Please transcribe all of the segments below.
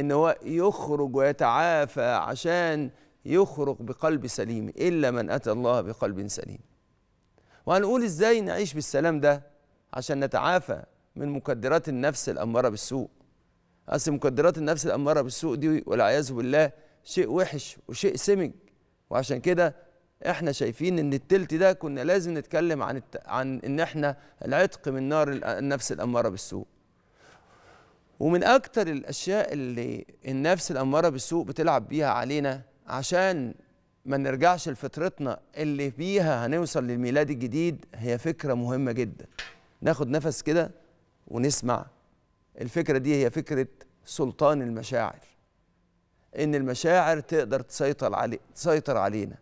ان هو يخرج ويتعافى عشان يخرج بقلب سليم الا من اتى الله بقلب سليم وهنقول ازاي نعيش بالسلام ده عشان نتعافى من مكدرات النفس الاماره بالسوء اصل مكدرات النفس الاماره بالسوء دي والعياذ بالله شيء وحش وشيء سمج وعشان كده احنا شايفين ان التلت ده كنا لازم نتكلم عن الت... عن ان احنا العتق من نار النفس الاماره بالسوء ومن اكتر الاشياء اللي النفس الاماره بالسوء بتلعب بيها علينا عشان ما نرجعش لفطرتنا اللي بيها هنوصل للميلاد الجديد هي فكره مهمه جدا ناخد نفس كده ونسمع الفكره دي هي فكره سلطان المشاعر ان المشاعر تقدر تسيطر علي تسيطر علينا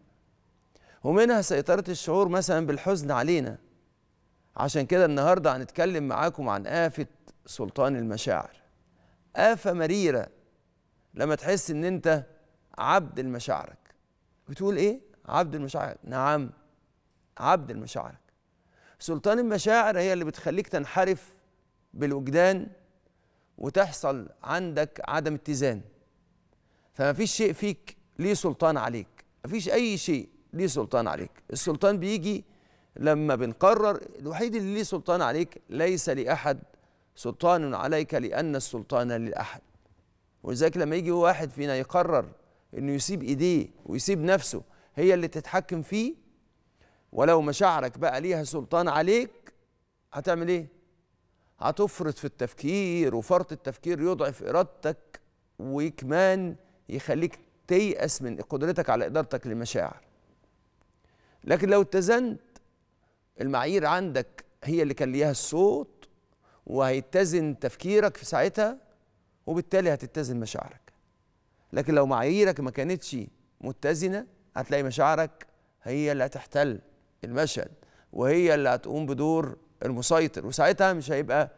ومنها سيطره الشعور مثلا بالحزن علينا عشان كده النهارده هنتكلم معاكم عن آفة سلطان المشاعر آفة مريرة لما تحس إن أنت عبد لمشاعرك بتقول إيه؟ عبد لمشاعرك نعم عبد لمشاعرك سلطان المشاعر هي اللي بتخليك تنحرف بالوجدان وتحصل عندك عدم اتزان فما فيش شيء فيك ليه سلطان عليك ما فيش أي شيء ليه سلطان عليك السلطان بيجي لما بنقرر الوحيد اللي ليه سلطان عليك ليس لأحد سلطان عليك لأن السلطان للأحد ولذلك لما يجي واحد فينا يقرر انه يسيب ايديه ويسيب نفسه هي اللي تتحكم فيه ولو مشاعرك بقى ليها سلطان عليك هتعمل ايه هتفرط في التفكير وفرط التفكير يضعف ارادتك وكمان يخليك تيأس من قدرتك على ادارتك للمشاعر لكن لو اتزنت المعايير عندك هي اللي كان ليها الصوت وهيتزن تفكيرك في ساعتها وبالتالي هتتزن مشاعرك لكن لو معاييرك ما كانتش متزنه هتلاقي مشاعرك هي اللي هتحتل المشهد وهي اللي هتقوم بدور المسيطر وساعتها مش هيبقى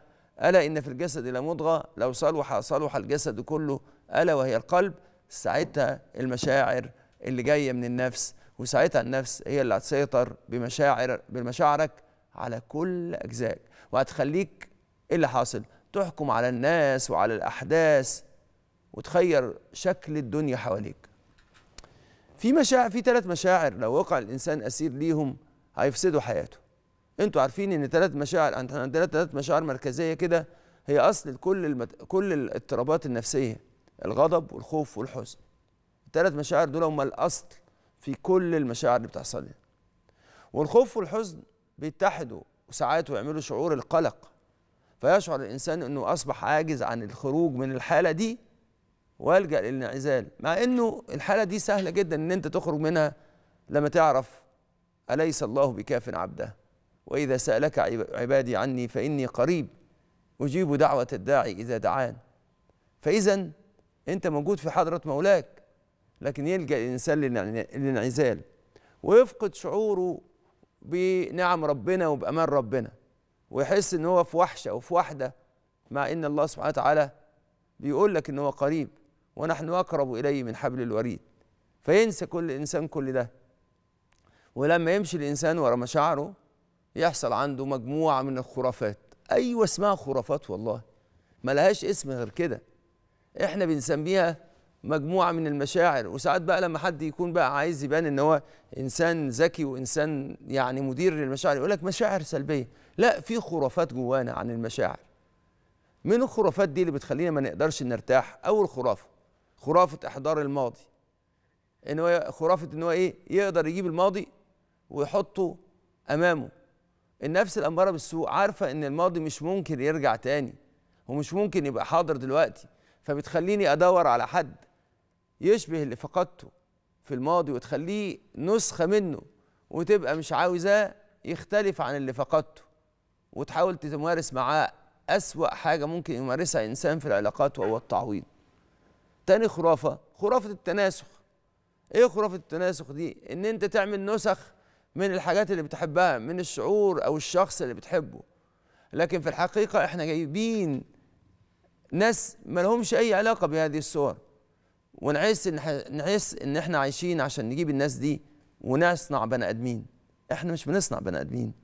الا ان في الجسد الى مضغه لو صلح صلح الجسد كله الا وهي القلب ساعتها المشاعر اللي جايه من النفس وساعتها النفس هي اللي هتسيطر بمشاعر بمشاعرك على كل اجزائك وهتخليك ايه اللي حاصل تحكم على الناس وعلى الاحداث وتخير شكل الدنيا حواليك في مشاعر في ثلاث مشاعر لو وقع الانسان اسير ليهم هيفسدوا حياته انتوا عارفين ان ثلاث مشاعر عندنا ثلاث مشاعر مركزيه كده هي اصل كل المت... كل الاضطرابات النفسيه الغضب والخوف والحزن الثلاث مشاعر دول هم الاصل في كل المشاعر اللي بتحصل لنا والخوف والحزن بيتحدوا وساعات ويعملوا شعور القلق فيشعر الانسان انه اصبح عاجز عن الخروج من الحاله دي ويلجا للانعزال مع انه الحاله دي سهله جدا ان انت تخرج منها لما تعرف اليس الله بكاف عبده واذا سالك عبادي عني فاني قريب اجيب دعوه الداعي اذا دعان فاذا انت موجود في حضره مولاك لكن يلجا الانسان للانعزال ويفقد شعوره بنعم ربنا وبامان ربنا ويحس ان هو في وحشه او في وحده مع ان الله سبحانه وتعالى بيقول لك ان هو قريب ونحن اقرب اليه من حبل الوريد فينسى كل انسان كل ده ولما يمشي الانسان ورا مشاعره يحصل عنده مجموعه من الخرافات ايوه اسمها خرافات والله ملهاش اسم غير كده احنا بنسميها مجموعه من المشاعر وساعات بقى لما حد يكون بقى عايز يبان ان هو انسان ذكي وانسان يعني مدير للمشاعر يقول لك مشاعر سلبيه لا في خرافات جوانا عن المشاعر من الخرافات دي اللي بتخلينا ما نقدرش نرتاح اول خرافه خرافه احضار الماضي ان هو خرافه ان هو ايه يقدر يجيب الماضي ويحطه امامه النفس الاماره بالسوء عارفه ان الماضي مش ممكن يرجع تاني ومش ممكن يبقى حاضر دلوقتي فبتخليني ادور على حد يشبه اللي فقدته في الماضي وتخليه نسخة منه وتبقى مش عاوزاه يختلف عن اللي فقدته وتحاول تمارس معاه أسوأ حاجة ممكن يمارسها إنسان في العلاقات وهو التعويض تاني خرافة خرافة التناسخ إيه خرافة التناسخ دي؟ إن أنت تعمل نسخ من الحاجات اللي بتحبها من الشعور أو الشخص اللي بتحبه لكن في الحقيقة إحنا جايبين ناس ملهمش أي علاقة بهذه الصور ونعيس نحس ان احنا عايشين عشان نجيب الناس دي ونصنع بني ادمين احنا مش بنصنع بني ادمين